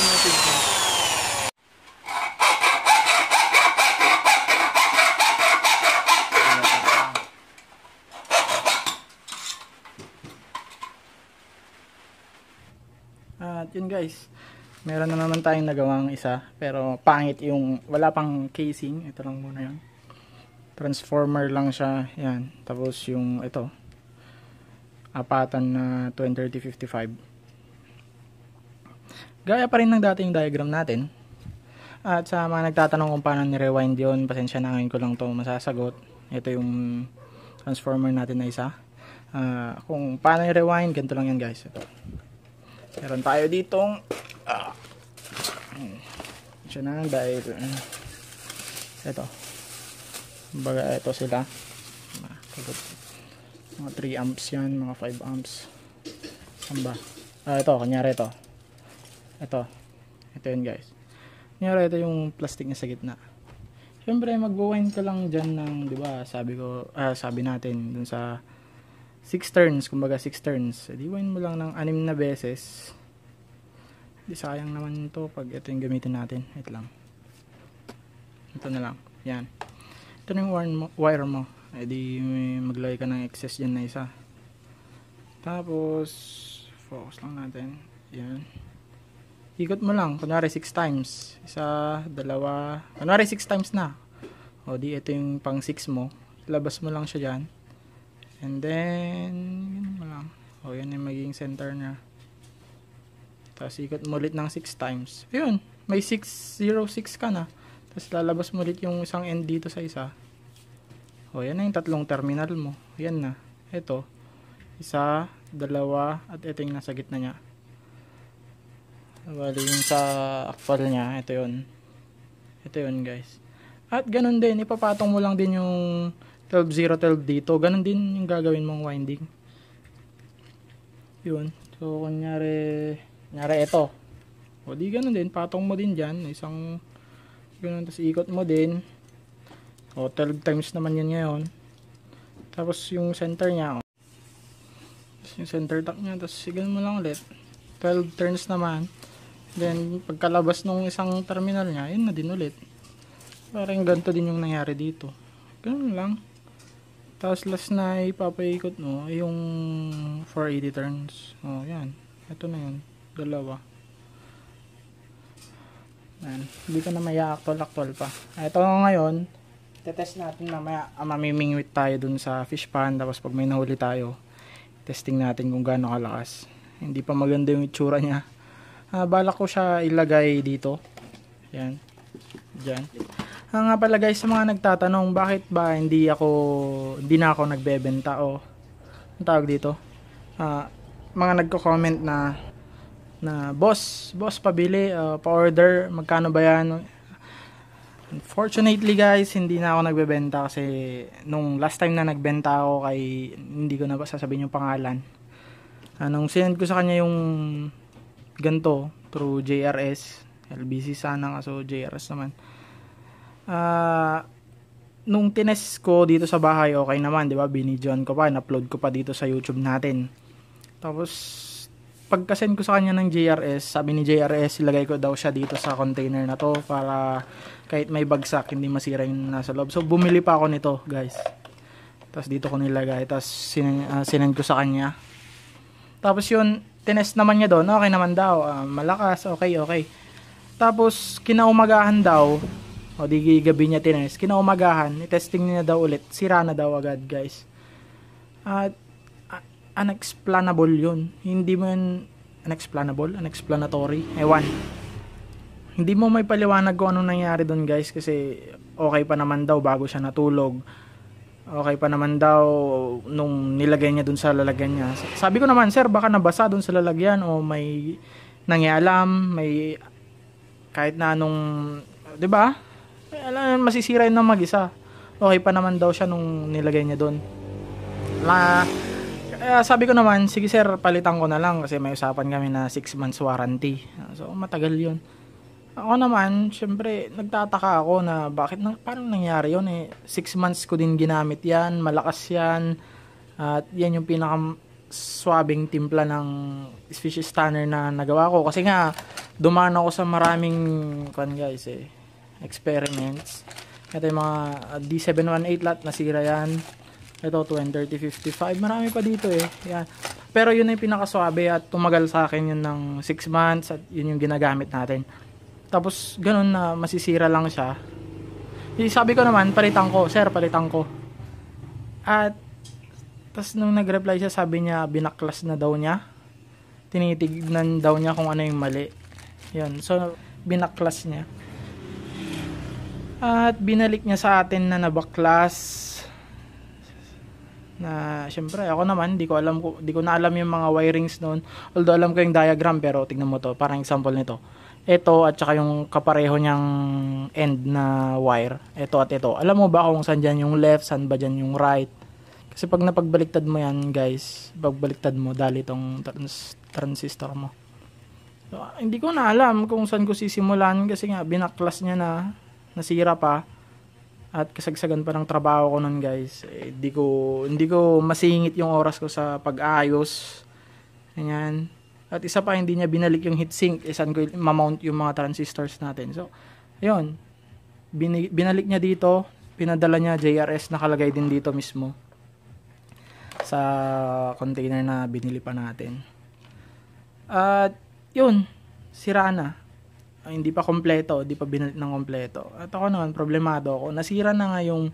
natin dyan. At yun guys, meron na naman tayong nagawang isa pero pangit yung wala pang casing, ito lang muna yun. Transformer lang siya, yan. Tapos yung ito, apatan na 2030-55 Gaya pa rin ng dati yung diagram natin. At sa mga nagtatanong kung paano ni-rewind yun, pasensya na ngayon ko lang to masasagot. Ito yung transformer natin na isa. Uh, kung paano i-rewind, ganito lang yan guys. Ito. Meron tayo ditong uh, siya na dahil ito. Baga ito sila. Mga 3 amps yan, mga 5 amps. Samba. Ano ah, uh, ito, kanyari ito. Ito. Ito yun guys. Kunyari ito yung plastic niya sa gitna. Siyempre magwawind ka lang dyan ng, di ba, sabi ko, ah, sabi natin dun sa 6 turns, kumbaga 6 turns. Di wind mo lang ng 6 na beses. Di sayang naman to pag ito yung gamitin natin. Wait lang. Ito na lang. Yan. Ito na yung wire mo. Wire mo. E di maglagay ka ng excess dyan na isa. Tapos, focus lang natin. Yan ikot mo lang kunwari 6 times isa dalawa kunwari 6 times na o di ito yung pang 6 mo labas mo lang siya dyan and then yun mo lang o yan yung magiging center niya tapos ikot mo ulit ng 6 times yun may 606 ka na tapos lalabas mo ulit yung isang end dito sa isa o yan na yung tatlong terminal mo yan na ito isa dalawa at ito yung nasa gitna niya Bali, yung sa actual niya, ito yon Ito yon guys. At ganun din, ipapatong mo lang din yung 12.012 dito. Ganun din yung gagawin mong winding. Yun. So, kunyari, kunyari ito. O di ganun din, patong mo din dyan. Isang, ganun, tapos ikot mo din. O, 12 times naman yan ngayon. Tapos yung center niya, o. Oh. Tapos yung center tap niya, tapos sigan mo lang ulit. 12 turns naman. Then, pagkalabas nung isang terminal niya, yun na din ulit. Parang ganito din yung nangyari dito. Ganun lang. Tapos last na ipapaikot no, yung 480 turns. Oh, yan. Ito na yun. Dalawa. Yan. Hindi ko na maya actual-actual pa. Ah, ito ngayon, test natin mamaya. Ah, mamimingwit tayo dun sa fish pan. Tapos pag may nahuli tayo, testing natin kung gaano kalakas. Hindi pa maganda yung itsura niya. Uh, balak ko siya ilagay dito. Yan. Diyan. Ah, nga pala guys, sa mga nagtatanong, bakit ba hindi ako, hindi na ako nagbebenta o, ang tawag dito, ah, mga nagko-comment na, na, boss, boss, pabili, uh, pa-order, magkano ba yan? Unfortunately guys, hindi na ako nagbebenta kasi nung last time na nagbenta ako kay, hindi ko na ba sasabihin yung pangalan. Ah, nung send ko sa kanya yung ganto through JRS LBC sana nga so JRS naman ah uh, nung tinest ko dito sa bahay okay naman 'di ba binidyoan ko pa upload ko pa dito sa YouTube natin tapos pagkasend ko sa kanya ng JRS, sabi ni JRS, ilagay ko daw siya dito sa container na to para kahit may bagsak, hindi masira yung nasa loob. So, bumili pa ako nito, guys. Tapos dito ko nilagay. Tapos sin uh, ah, sinend ko sa kanya. Tapos yun, tinest naman niya doon, okay naman daw, uh, malakas, okay, okay. Tapos, kinaumagahan daw, o di gabi niya tinest, kinaumagahan, itesting niya daw ulit, sira na daw agad, guys. At, uh, unexplainable yun. Hindi mo yun, unexplainable, unexplanatory, ewan. Hindi mo may paliwanag kung anong nangyari doon, guys, kasi okay pa naman daw bago siya natulog okay pa naman daw nung nilagay niya dun sa lalagyan niya. Sabi ko naman, sir, baka nabasa dun sa lalagyan o may nangyalam, may kahit na anong, 'di ba? Alam masisira 'yun ng mag-isa. Okay pa naman daw siya nung nilagay niya doon. La kaya sabi ko naman, sige sir, palitan ko na lang kasi may usapan kami na 6 months warranty. So matagal 'yun. Ako naman, syempre, nagtataka ako na bakit, nang, parang nangyari yun eh. Six months ko din ginamit yan, malakas yan. At yan yung pinaka swabbing timpla ng fish stunner na nagawa ko. Kasi nga, dumaan ako sa maraming, kan guys eh, experiments. Ito yung mga ah, D718 lot, nasira yan. Ito, 2030-55. Marami pa dito eh. Yan. Pero yun na yung pinakaswabe at tumagal sa akin yun ng 6 months at yun yung ginagamit natin. Tapos, ganun na masisira lang siya. E, sabi ko naman, palitan ko. Sir, palitan ko. At, tapos nung nagreply siya, sabi niya, binaklas na daw niya. Tinitignan daw niya kung ano yung mali. Yun. So, binaklas niya. At binalik niya sa atin na nabaklas na syempre ako naman di ko alam ko di ko na alam yung mga wirings noon although alam ko yung diagram pero tignan mo to parang example nito ito at saka yung kapareho niyang end na wire, ito at ito. Alam mo ba kung saan dyan yung left, saan ba dyan yung right? Kasi pag napagbaliktad mo yan, guys, pagbaliktad mo, dali itong trans transistor mo. So, hindi ko na alam kung saan ko sisimulan kasi nga binaklas niya na, nasira pa. At kasagsagan pa ng trabaho ko nun guys. Eh, hindi ko, hindi ko masingit yung oras ko sa pag-ayos. Ayan. At isa pa, hindi niya binalik yung heatsink. Isan eh, ko mamount yung mga transistors natin. So, ayun. Bin- binalik niya dito. Pinadala niya JRS. Nakalagay din dito mismo. Sa container na binili pa natin. At, yun. Sira na. Ay, hindi pa kompleto. Hindi pa binalik ng kompleto. At ako naman, problemado ako. Nasira na nga yung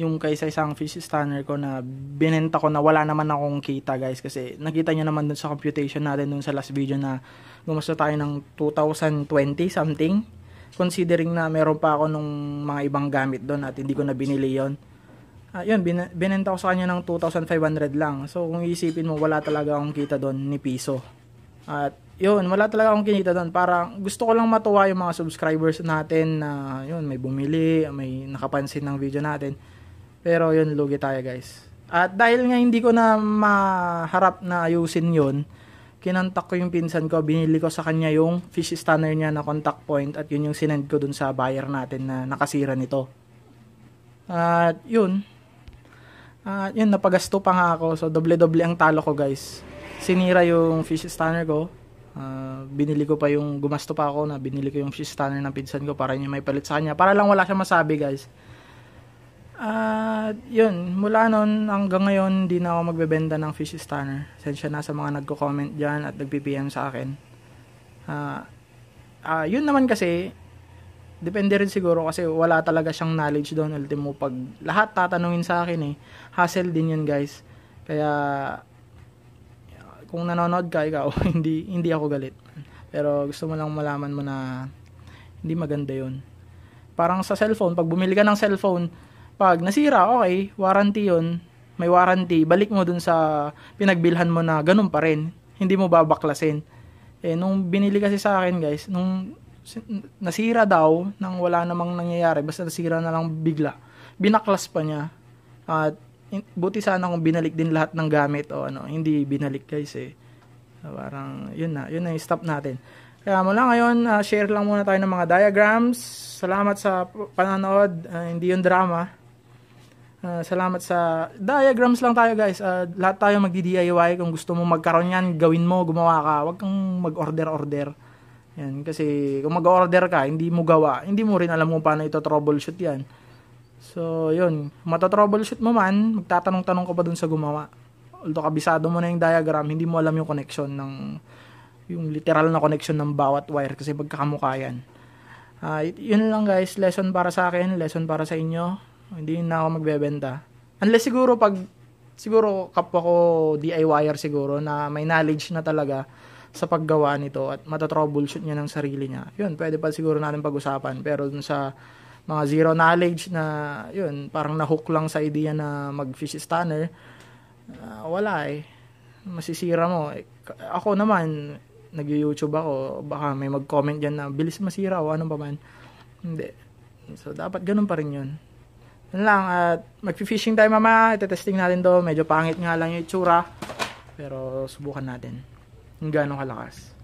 yung kaysa isang fish stunner ko na binenta ko na wala naman akong kita guys kasi nakita nyo naman dun sa computation natin dun sa last video na gumasta tayo ng 2020 something considering na meron pa ako nung mga ibang gamit doon at hindi ko na binili yon uh, ah, yun bin binenta ko sa kanya ng 2,500 lang so kung isipin mo wala talaga akong kita doon ni piso at yun, wala talaga akong kinita doon. Parang gusto ko lang matuwa yung mga subscribers natin na yun, may bumili, may nakapansin ng video natin. Pero yun, lugi tayo guys. At dahil nga hindi ko na maharap na ayusin yon kinontak ko yung pinsan ko, binili ko sa kanya yung fish stunner niya na contact point at yun yung sinend ko dun sa buyer natin na nakasira nito. At yun, at yun, napagasto pa nga ako. So, doble-doble ang talo ko guys. Sinira yung fish stunner ko. Uh, binili ko pa yung, gumasto pa ako na binili ko yung fish stunner ng pinsan ko para niya may palit sa kanya. Para lang wala siya masabi guys Ah, uh, yun, mula noon hanggang ngayon, hindi na ako magbebenta ng fish stunner. Sensya na sa mga nagko-comment diyan at nag-PPM sa akin. Uh, uh, yun naman kasi, depende rin siguro kasi wala talaga siyang knowledge doon. Ultimo, pag lahat tatanungin sa akin eh, hassle din yun guys. Kaya, kung nanonood ka, ikaw, hindi, hindi ako galit. Pero gusto mo lang malaman mo na hindi maganda yun. Parang sa cellphone, pag bumili ka ng cellphone, pag nasira, okay, warranty yun, may warranty, balik mo dun sa pinagbilhan mo na ganun pa rin. Hindi mo babaklasin. Eh, nung binili kasi sa akin, guys, nung nasira daw, nang wala namang nangyayari, basta nasira na lang bigla, binaklas pa niya. At buti sana kung binalik din lahat ng gamit o ano, hindi binalik guys eh. Parang, yun na, yun na yung stop natin. Kaya mula ngayon, uh, share lang muna tayo ng mga diagrams. Salamat sa pananood, uh, ah, hindi yung drama. Uh, salamat sa diagrams lang tayo guys. Uh, lahat tayo magdi-DIY. Kung gusto mo magkaroon yan, gawin mo, gumawa ka. Huwag kang mag-order-order. Yan, kasi kung mag-order ka, hindi mo gawa. Hindi mo rin alam kung paano ito troubleshoot yan. So, yun. Matatroubleshoot mo man, magtatanong-tanong ka pa dun sa gumawa. Although kabisado mo na yung diagram, hindi mo alam yung connection ng yung literal na connection ng bawat wire kasi pagkakamukha yan. Uh, yun lang guys, lesson para sa akin, lesson para sa inyo. Hindi na ako magbebenta. Unless siguro pag siguro kapwa ako DIYer siguro na may knowledge na talaga sa paggawa nito at matatroubleshoot niya ng sarili niya. Yun, pwede pa siguro natin pag-usapan. Pero dun sa mga zero knowledge na yun, parang nahook lang sa idea na mag-fish stunner, uh, wala eh. Masisira mo. Eh, ako naman, nag-YouTube ako, baka may mag-comment dyan na, bilis masira o ano pa man. Hindi. So, dapat ganun pa rin yun. Yun lang, at magpi-fishing tayo mama. Itetesting natin to. Medyo pangit nga lang yung itsura. Pero subukan natin. Kung gaano kalakas.